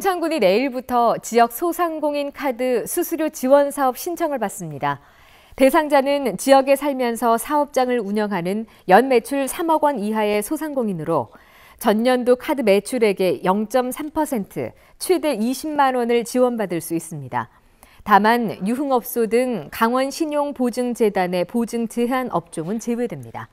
평창군이 내일부터 지역 소상공인 카드 수수료 지원 사업 신청을 받습니다. 대상자는 지역에 살면서 사업장을 운영하는 연 매출 3억 원 이하의 소상공인으로 전년도 카드 매출액의 0.3%, 최대 20만 원을 지원받을 수 있습니다. 다만 유흥업소 등 강원신용보증재단의 보증 제한 업종은 제외됩니다.